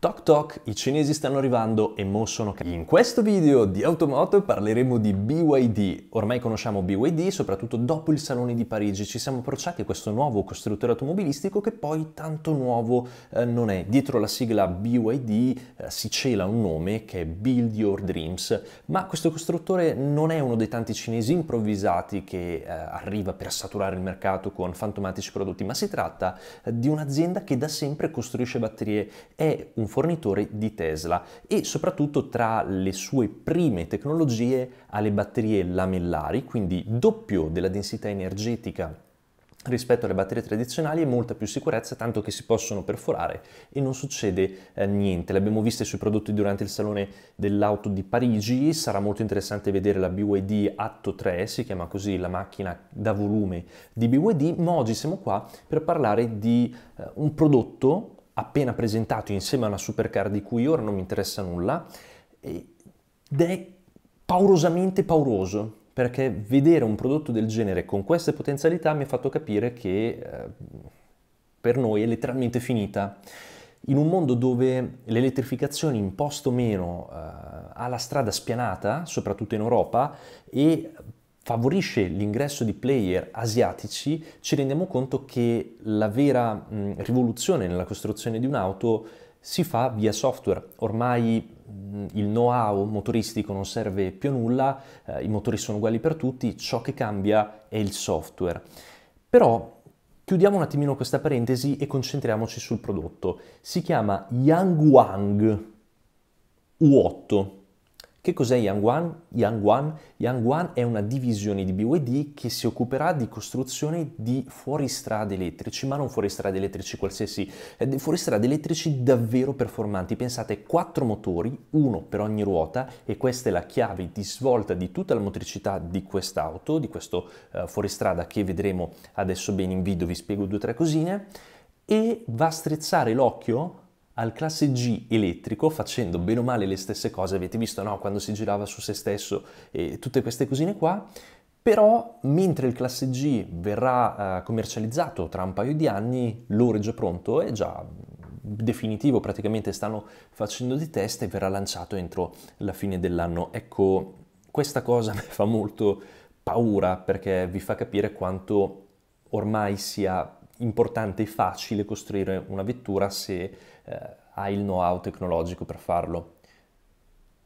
Toc toc, i cinesi stanno arrivando e mo sono cari. In questo video di Automoto parleremo di BYD. Ormai conosciamo BYD, soprattutto dopo il Salone di Parigi ci siamo approcciati a questo nuovo costruttore automobilistico che poi tanto nuovo eh, non è. Dietro la sigla BYD eh, si cela un nome che è Build Your Dreams, ma questo costruttore non è uno dei tanti cinesi improvvisati che eh, arriva per saturare il mercato con fantomatici prodotti, ma si tratta eh, di un'azienda che da sempre costruisce batterie. È un fornitore di Tesla e soprattutto tra le sue prime tecnologie alle batterie lamellari, quindi doppio della densità energetica rispetto alle batterie tradizionali e molta più sicurezza, tanto che si possono perforare e non succede eh, niente. L'abbiamo vista sui prodotti durante il salone dell'auto di Parigi, sarà molto interessante vedere la BYD Atto 3, si chiama così la macchina da volume di BYD, ma oggi siamo qua per parlare di eh, un prodotto appena presentato insieme a una supercar di cui ora non mi interessa nulla ed è paurosamente pauroso perché vedere un prodotto del genere con queste potenzialità mi ha fatto capire che eh, per noi è letteralmente finita. In un mondo dove l'elettrificazione imposta o meno eh, ha la strada spianata, soprattutto in Europa, e favorisce l'ingresso di player asiatici, ci rendiamo conto che la vera mh, rivoluzione nella costruzione di un'auto si fa via software. Ormai mh, il know-how motoristico non serve più a nulla, eh, i motori sono uguali per tutti, ciò che cambia è il software. Però chiudiamo un attimino questa parentesi e concentriamoci sul prodotto. Si chiama Yang Wang U8 che cos'è Yangguan? Yangguan? Yangguan è una divisione di BYD che si occuperà di costruzione di fuoristrade elettrici, ma non fuoristrade elettrici qualsiasi, fuoristrade elettrici davvero performanti. Pensate, quattro motori, uno per ogni ruota e questa è la chiave di svolta di tutta la motricità di quest'auto, di questo uh, fuoristrada che vedremo adesso bene in video, vi spiego due o tre cosine e va a strizzare l'occhio al classe G elettrico facendo bene o male le stesse cose, avete visto no? quando si girava su se stesso e eh, tutte queste cosine qua, però mentre il classe G verrà eh, commercializzato tra un paio di anni, l'oro è già pronto, è già definitivo, praticamente stanno facendo dei test e verrà lanciato entro la fine dell'anno. Ecco, questa cosa mi fa molto paura perché vi fa capire quanto ormai sia importante e facile costruire una vettura se eh, hai il know-how tecnologico per farlo,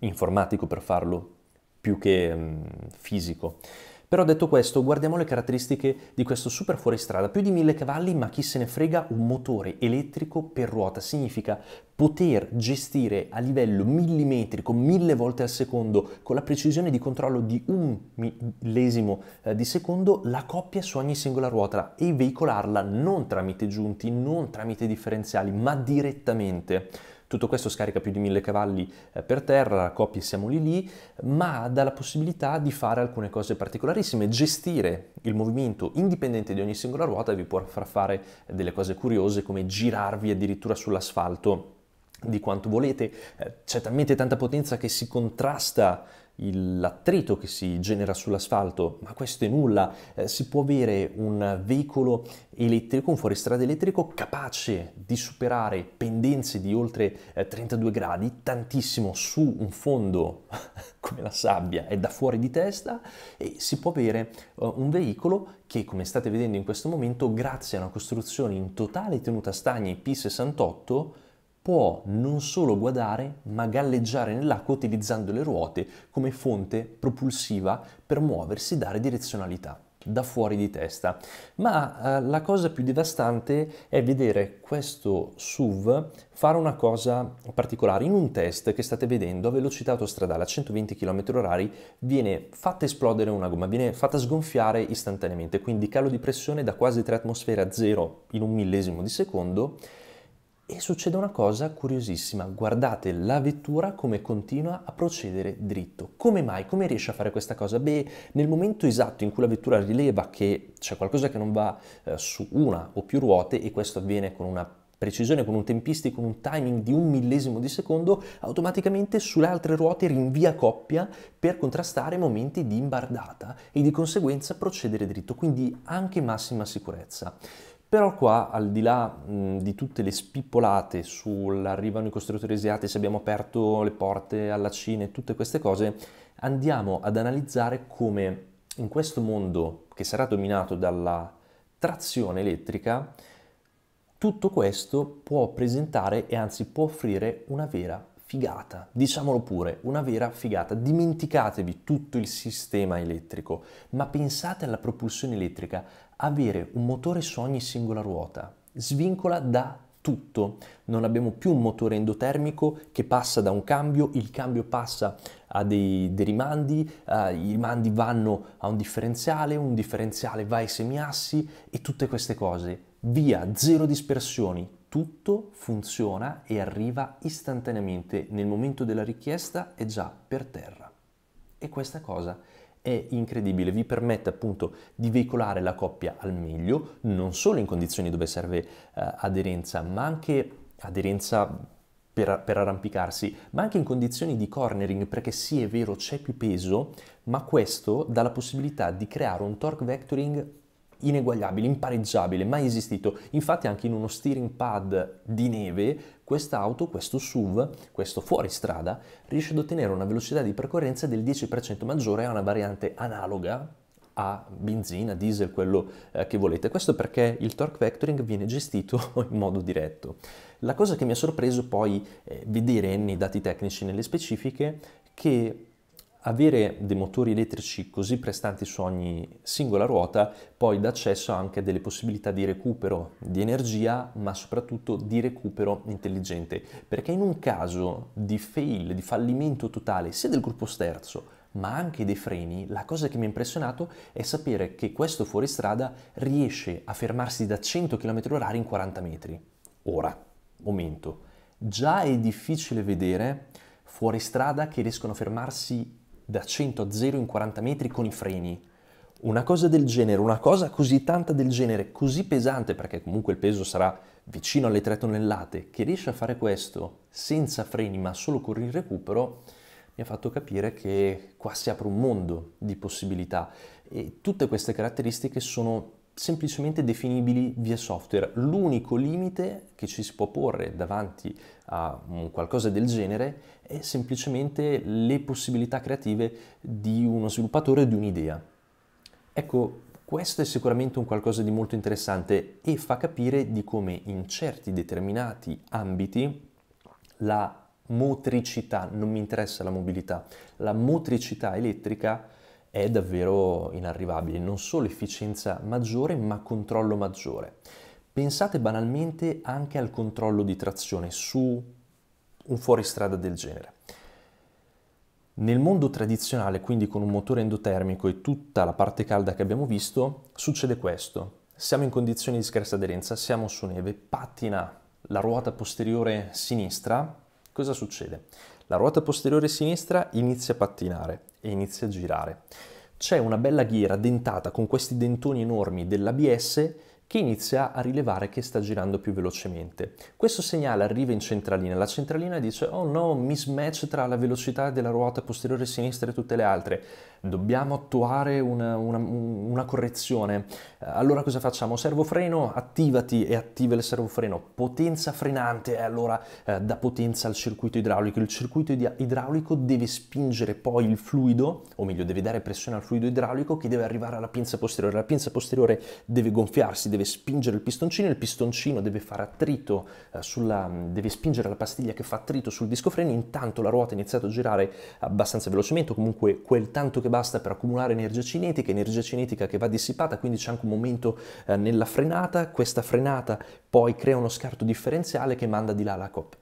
informatico per farlo, più che mh, mm, fisico. Però detto questo, guardiamo le caratteristiche di questo super fuoristrada. Più di 1000 cavalli, ma chi se ne frega, un motore elettrico per ruota. Significa poter gestire a livello millimetrico, mille volte al secondo, con la precisione di controllo di un millesimo eh, di secondo, la coppia su ogni singola ruota e veicolarla non tramite giunti, non tramite differenziali, ma direttamente tutto questo scarica più di 1000 cavalli eh, per terra, coppie siamo lì lì, ma dà la possibilità di fare alcune cose particolarissime, gestire il movimento indipendente di ogni singola ruota vi può far fare delle cose curiose come girarvi addirittura sull'asfalto di quanto volete, eh, c'è talmente tanta potenza che si contrasta l'attrito che si genera sull'asfalto, ma questo è nulla, eh, si può avere un veicolo elettrico, un fuoristrada elettrico capace di superare pendenze di oltre eh, 32 gradi, tantissimo su un fondo come la sabbia, è da fuori di testa e si può avere eh, un veicolo che come state vedendo in questo momento grazie a una costruzione in totale tenuta stagna ip 68 può non solo guadare, ma galleggiare nell'acqua utilizzando le ruote come fonte propulsiva per muoversi, e dare direzionalità da fuori di testa. Ma eh, la cosa più devastante è vedere questo SUV fare una cosa particolare. In un test che state vedendo a velocità autostradale a 120 km/h viene fatta esplodere una gomma, viene fatta sgonfiare istantaneamente, quindi calo di pressione da quasi 3 atmosfere a 0 in un millesimo di secondo e succede una cosa curiosissima, guardate la vettura come continua a procedere dritto. Come mai? Come riesce a fare questa cosa? Beh, nel momento esatto in cui la vettura rileva che c'è qualcosa che non va eh, su una o più ruote e questo avviene con una precisione, con un tempistico, con un timing di un millesimo di secondo, automaticamente sulle altre ruote rinvia coppia per contrastare momenti di imbardata e di conseguenza procedere dritto, quindi anche massima sicurezza. Però qua, al di là mh, di tutte le spippolate sull'arrivano i costruttori asiatici, se abbiamo aperto le porte alla Cina e tutte queste cose, andiamo ad analizzare come in questo mondo che sarà dominato dalla trazione elettrica, tutto questo può presentare e anzi può offrire una vera figata, diciamolo pure, una vera figata. Dimenticatevi tutto il sistema elettrico, ma pensate alla propulsione elettrica, avere un motore su ogni singola ruota, svincola da tutto. Non abbiamo più un motore endotermico che passa da un cambio, il cambio passa a dei, dei rimandi, eh, i rimandi vanno a un differenziale, un differenziale va ai semiassi e tutte queste cose. Via, zero dispersioni, tutto funziona e arriva istantaneamente nel momento della richiesta è già per terra. E questa cosa è incredibile, vi permette appunto di veicolare la coppia al meglio, non solo in condizioni dove serve eh, aderenza, ma anche aderenza per, per, arrampicarsi, ma anche in condizioni di cornering, perché sì è vero c'è più peso, ma questo dà la possibilità di creare un torque vectoring ineguagliabile, impareggiabile, mai esistito. Infatti anche in uno steering pad di neve questa auto, questo SUV, questo fuoristrada, riesce ad ottenere una velocità di percorrenza del 10% maggiore a una variante analoga a benzina, diesel, quello eh, che volete. Questo perché il torque vectoring viene gestito in modo diretto. La cosa che mi ha sorpreso poi eh, vedere nei dati tecnici, nelle specifiche, che avere dei motori elettrici così prestanti su ogni singola ruota poi dà accesso anche a delle possibilità di recupero di energia, ma soprattutto di recupero intelligente, perché in un caso di fail, di fallimento totale sia del gruppo sterzo, ma anche dei freni, la cosa che mi ha impressionato è sapere che questo fuoristrada riesce a fermarsi da 100 km/h in 40 metri. Ora, momento, già è difficile vedere fuoristrada che riescono a fermarsi da 100 a 0 in 40 metri con i freni. Una cosa del genere, una cosa così tanta del genere, così pesante, perché comunque il peso sarà vicino alle 3 tonnellate, che riesce a fare questo senza freni ma solo con il recupero, mi ha fatto capire che qua si apre un mondo di possibilità e tutte queste caratteristiche sono semplicemente definibili via software. L'unico limite che ci si può porre davanti a qualcosa del genere è semplicemente le possibilità creative di uno sviluppatore di un'idea. Ecco, questo è sicuramente un qualcosa di molto interessante e fa capire di come in certi determinati ambiti la motricità, non mi interessa la mobilità, la motricità elettrica è davvero inarrivabile, non solo efficienza maggiore ma controllo maggiore. Pensate banalmente anche al controllo di trazione su un fuoristrada del genere. Nel mondo tradizionale, quindi con un motore endotermico e tutta la parte calda che abbiamo visto, succede questo. Siamo in condizioni di scarsa aderenza, siamo su neve, pattina la ruota posteriore sinistra, cosa succede? La ruota posteriore sinistra inizia a pattinare e inizia a girare. C'è una bella ghiera dentata con questi dentoni enormi dell'ABS che inizia a rilevare che sta girando più velocemente. Questo segnale arriva in centralina, la centralina dice oh no, mismatch tra la velocità della ruota posteriore sinistra e tutte le altre, dobbiamo attuare una, una, una correzione. Eh, allora cosa facciamo? Servofreno, attivati e attiva il servofreno, potenza frenante, e eh, allora eh, dà potenza al circuito idraulico, il circuito idraulico deve spingere poi il fluido, o meglio deve dare pressione al fluido idraulico che deve arrivare alla pinza posteriore, la pinza posteriore deve gonfiarsi, deve spingere il pistoncino, il pistoncino deve fare attrito eh, sulla, mm, deve spingere la pastiglia che fa attrito sul disco freni, intanto la ruota ha iniziato a girare abbastanza velocemente, comunque quel tanto che basta per accumulare energia cinetica, energia cinetica che va dissipata, quindi c'è anche un momento eh, nella frenata, questa frenata poi crea uno scarto differenziale che manda di là la coppia.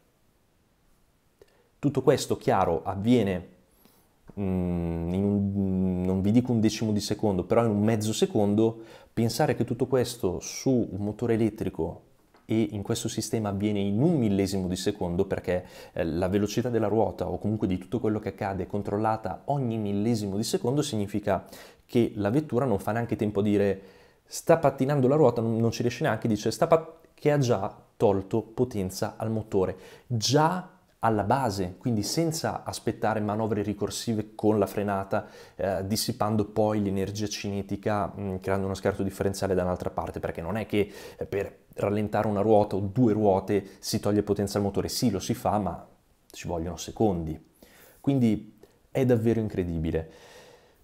Tutto questo, chiaro, avviene Mm, un, mm, non vi dico un decimo di secondo, però in un mezzo secondo, pensare che tutto questo su un motore elettrico e in questo sistema avviene in un millesimo di secondo perché eh, la velocità della ruota o comunque di tutto quello che accade è controllata ogni millesimo di secondo significa che la vettura non fa neanche tempo a dire sta pattinando la ruota, non ci riesce neanche, dice sta pat- che ha già tolto potenza al motore, già alla base, quindi senza aspettare manovre ricorsive con la frenata, eh, dissipando poi l'energia cinetica, mh, mm, creando uno scarto differenziale da un'altra parte, perché non è che eh, per rallentare una ruota o due ruote si toglie potenza al motore, sì lo si fa, ma ci vogliono secondi. Quindi è davvero incredibile.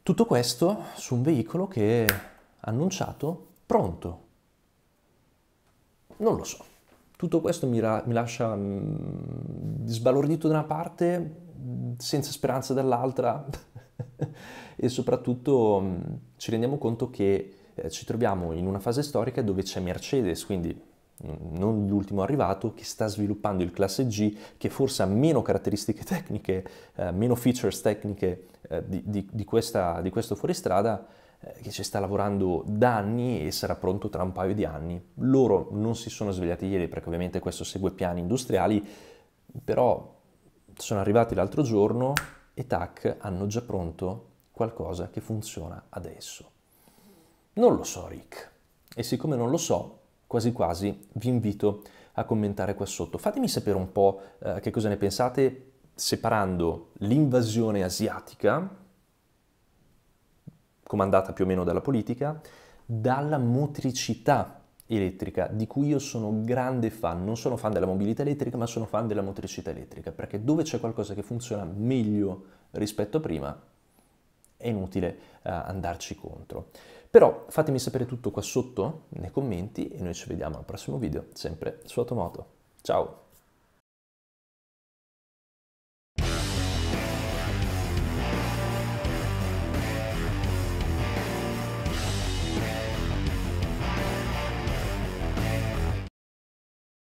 Tutto questo su un veicolo che è annunciato pronto. Non lo so. Tutto questo mi, ra- mi lascia... Mh, mm, sbalordito da una parte, mm, senza speranza dall'altra e soprattutto mm, ci rendiamo conto che eh, ci troviamo in una fase storica dove c'è Mercedes, quindi mm, non l'ultimo arrivato, che sta sviluppando il classe G, che forse ha meno caratteristiche tecniche, eh, meno features tecniche eh, di, di, di, questa, di, questo fuoristrada, che ci sta lavorando da anni e sarà pronto tra un paio di anni. Loro non si sono svegliati ieri, perché ovviamente questo segue piani industriali, però sono arrivati l'altro giorno e tac, hanno già pronto qualcosa che funziona adesso. Non lo so, Rick. E siccome non lo so, quasi quasi vi invito a commentare qua sotto. Fatemi sapere un po' eh, che cosa ne pensate separando l'invasione asiatica, comandata più o meno dalla politica, dalla motricità elettrica, di cui io sono grande fan, non sono fan della mobilità elettrica, ma sono fan della motricità elettrica, perché dove c'è qualcosa che funziona meglio rispetto a prima, è inutile uh, andarci contro. Però fatemi sapere tutto qua sotto nei commenti e noi ci vediamo al prossimo video, sempre su Automoto. Ciao!